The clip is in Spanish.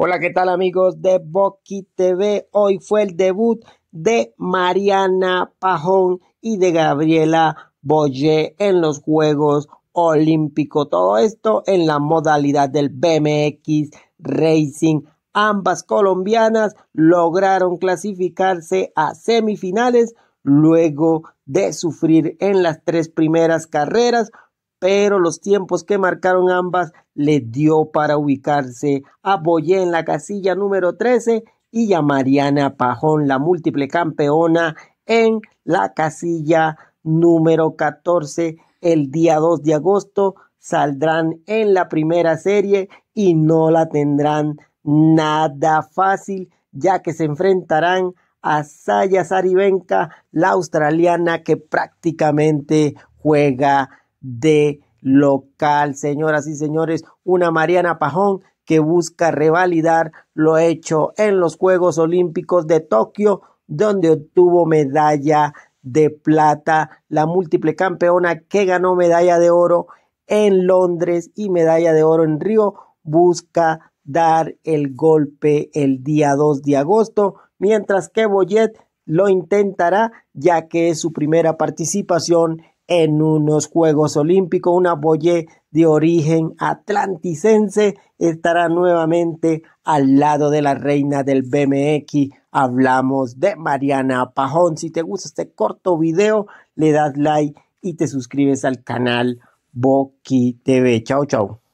Hola, ¿qué tal amigos de Boqui TV? Hoy fue el debut de Mariana Pajón y de Gabriela Boye en los Juegos Olímpicos. Todo esto en la modalidad del BMX Racing. Ambas colombianas lograron clasificarse a semifinales luego de sufrir en las tres primeras carreras pero los tiempos que marcaron ambas le dio para ubicarse a Boyé en la casilla número 13 y a Mariana Pajón, la múltiple campeona, en la casilla número 14 el día 2 de agosto. Saldrán en la primera serie y no la tendrán nada fácil, ya que se enfrentarán a Saya Saribenka, la australiana que prácticamente juega de local. Señoras y señores, una Mariana Pajón que busca revalidar lo hecho en los Juegos Olímpicos de Tokio, donde obtuvo medalla de plata, la múltiple campeona que ganó medalla de oro en Londres y medalla de oro en Río, busca dar el golpe el día 2 de agosto, mientras que Boyet lo intentará ya que es su primera participación en unos Juegos Olímpicos. Una boyé de origen atlanticense estará nuevamente al lado de la reina del BMX. Hablamos de Mariana Pajón. Si te gusta este corto video, le das like y te suscribes al canal Boqui TV. Chao, chao.